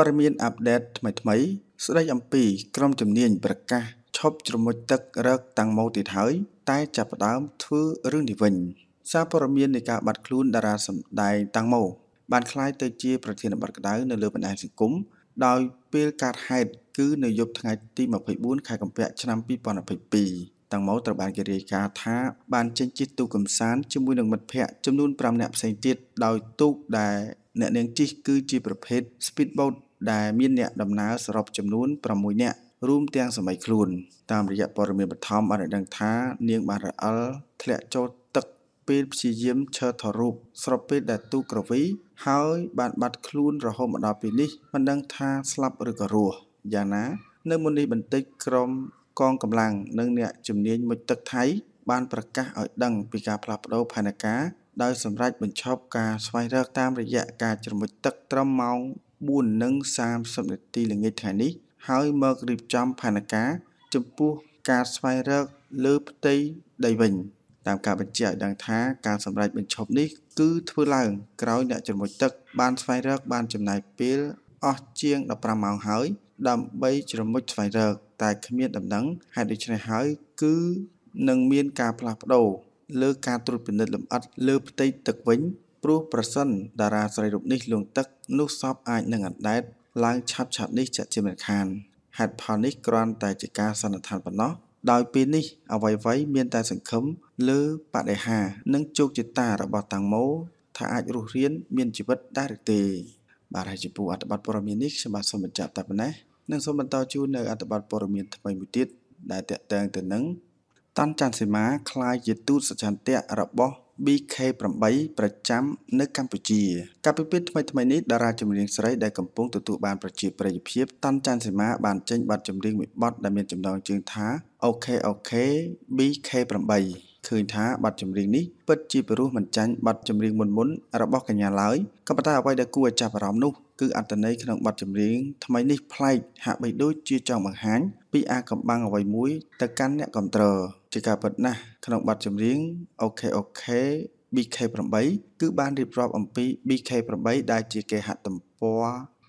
ព័ត៌មានអាប់ដេតថ្មីៗស្ដីអំពីក្រុមជំនាញប្រកាសឈប់ជ្រមុជទឹករក តាំងម៉ូទៀតហើយតែចាប់ផ្ដើមធ្វើរឿងនេះវិញ សារព័ត៌មាននៃការបាត់ខ្លួនតារាសម្ដែងតាំងម៉ូបានคล้ายទៅជាប្រធានបទក្តៅនៅលើបណ្ដាញសង្គមដោយពេលកាត់ហេតុគឺនៅយប់ថ្ងៃទី24ខែកុម្ភៈឆ្នាំ2022តាំងម៉ូត្រូវបានគេរាយការណ៍ថា បានចេញជិះទូកកំសាន្តជាមួយនឹងមិត្តភ័ក្តិចំនួន5នាក់ផ្សេងទៀតដោយទូកដែលអ្នកនាងជិះគឺជាប្រភេទ speedboat ដែលមានអ្នកដំណើរសរុបចំនួន6នាក់រួមទាំងសម័យខ្លួនតាមរយៈព័ត៌មានបឋមបានដឹងថា នាង បានរអិលធ្លាក់ចូលទឹកពេលព្យាយាមឈើថតរូបស្របពេលដែលទូក្រវីហើយបានបាត់ខ្លួនរហូតមកដល់ពេលនេះមិនដឹងថាស្លាប់ឬក៏រស់យ៉ាងណា នៅមុននេះបន្តិចក្រុម កងកម្លាំងនិងអ្នកជំនាញមុជទឹកថៃ បានប្រកាសឲ្យដឹងពីការផ្លាស់ប្តូរផែនការដោយសម្រេចបញ្ឈប់ការស្វែងរកតាមរយៈការជ្រមុជទឹកត្រឹមម៉ោង9:30នាទីល្ងាចថ្ងៃនេះហើយមករៀបចំផែនការ ចំពោះការស្វែងរកលើផ្ទៃដីវិញតាមការ បញ្ជាក់ឲ្យដឹងថាការសម្រេចបញ្ឈប់នេះគឺធ្វើឡើង ក្រោយអ្នកជំនួយទឹក បានស្វែងរកបានចំណាយពេលអស់ជាង15ម៉ោងហើយដើម្បីជ្រមុជស្វែងរកតែគ្មាន ដំណឹងហេតុដូច្នេះហើយ គឺនឹងមាន ការ ផ្លាស់ប្ដូរលើការត្រួតពិនិត្យលម្អិតលើផ្ទៃទឹកវិញព្រោះប្រសិនតារាស្រីរូបនេះលងទឹក នោះសពអាចនឹងអណ្ដែតឡើងឆាប់ឆាប់នេះជាជាមិនខានហេតុផលនេះគ្រាន់តែជាការសន្និដ្ឋានប៉ុណ្ណោះដោយពេលនេះអ្វីៗមានតែសង្ឃឹមលើបដិហា និងជោគជតារបស់តាំងម៉ូថាអាចរស់រានមានជីវិតដែរឬទេបាទហើយចំពោះអត្ថបទព័ត៌មាននេះខ្ញុំបាទសូមបញ្ចប់តែប៉ុណ្ណេះនិងសូមបន្តជូននៅអត្ថបទព័ត៌មានថ្មីមួយទៀតដែលតាក់ទងទៅនឹងតាន់ច័ន្ទសីមាคล้ายជាទូតសច្ឆន្ទៈរបស់ BK8 ប្រចាំ នៅកម្ពុជាកាលពីពេលថ្មីៗនេះតារាចម្រៀងស្រីដែលកំពុងទទួលបានប្រជាប្រិយភាពតាន់ចាន់សីមាបានចេញបទចម្រៀងមួយបទដែលមានចំណងជើងថា OK OK BK8 ឃើញថាប័ណ្ណចម្រៀងនេះពិតជាពិរោះមិនចាញ់ប័ណ្ណចម្រៀងមុនមុនរបស់កញ្ញាឡើយក៏ប៉ុន្តែអ្វីដែលគួរឲ្យចាប់អារម្មណ៍នោះគឺអត្តន័យក្នុងប័ណ្ណចម្រៀងថ្មីនេះប្លែកហាក់បីដូចជាចង់បង្ហាញពីអាកំបាំងអ្វីមួយទៅកាន់អ្នកគ្រប់គ្រងជាការពិតណាស់ក្នុងប័ណ្ណចម្រៀង OK OK BK8 គឺបានរៀបរាប់អំពី BK8 ដែលជាគេហទំព័រ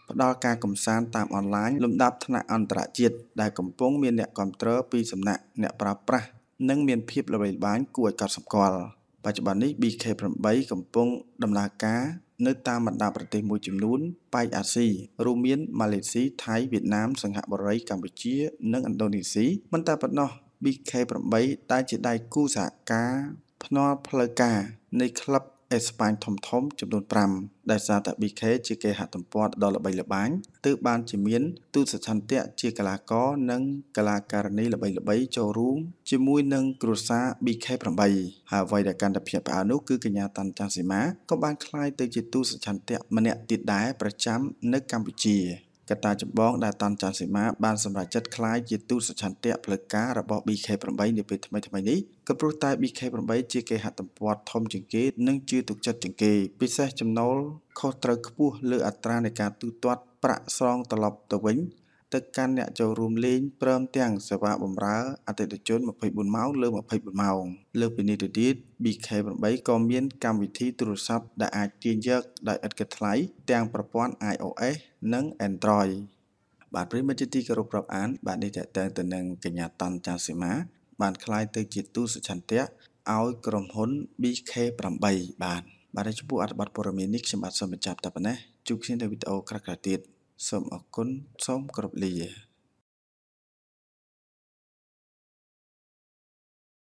ផ្ដល់ការកំសាន្តតាមអនឡាញលំដាប់ថ្នាក់អន្តរជាតិដែលកំពុងមានអ្នកគ្រប់គ្រងពីសំណាក់អ្នកប្រើប្រាស់និងមានភាពល្បីល្បាញគួរឲ្យកត់សម្គាល់បច្ចុប្បន្ននេះ BK8 កំពុងដំណើរការ នៅតាមបណ្ដាប្រទេសមួយចំនួនប៉ែកអាស៊ីរួមមានម៉ាឡេស៊ីថៃវៀតណាមសិង្ហបុរីកម្ពុជា និងឥណ្ឌូនេស៊ីមិនតែប៉ុណ្ណោះ BK8 ដែលជាដៃគូសហការភ្នាល់ផ្លូវការនៃក្លឹបអេស្ប៉ាញធំធំចំនួន5ដែលសារតែ BK ជាគេហទំព័រដ៏ល្បីល្បាញទើបបានជាមានទូតសច្ឆន្ទៈជាកលាករនិងកលាការិនីល្បីល្បីចូលរួមជាមួយនឹងគ្រួសារ BK 8ហើយអ្វីដែលកាន់តែភ្ញាក់ផ្អើលនោះគឺកញ្ញាតាន់ចាន់សីមាក៏បានក្លាយទៅជាទូតសច្ឆន្ទៈម្នាក់ទៀតដែរប្រចាំនៅកម្ពុជាកត្តាចម្បងដែលតាន់ច័ន្ទសីមាបានសម្រេចចិត្តក្លាយជាទូតសច្ឆន្ទៈផ្លូវការរបស់ BK8 នាពេលថ្មីៗនេះក៏ព្រោះតែ BK8 ជាគេហទំព័រធំជាងគេ និងជឿទុកចិត្តជាងគេពិសេសចំណូលខុសត្រូវខ្ពស់លើអត្រានៃការទូទាត់ប្រាក់ស្រងត្រឡប់ទៅវិញទឹកកាន់អ្នកចូលរួមលេងព្រមទាំងសេវាបម្រើអតិថិជន24ម៉ោង លើ24ម៉ោងលើពីនេះទៅទៀត BK8 ក៏មានកម្មវិធីទូរស័ព្ទដែលអាចទាញយកដោយឥតគិតថ្លៃទាំងប្រព័ន្ធ iOS និង Android បាទប្រិមិត្តជាទីគោរពរាប់អានបាទនេះតតែងទៅនឹងកញ្ញាតនចាសីមាបានคล้ายទៅជាទូសុឆន្ទៈឲ្យក្រុមហ៊ុន BK8 បាទបាទចំពោះអត្ថបទព័ត៌មាននេះខ្ញុំបាទសូមបញ្ចប់តែប៉ុណ្ណេះជួបគ្នានៅវីដេអូក្រោយៗទៀតសូមអរគុណសូមគោរពលា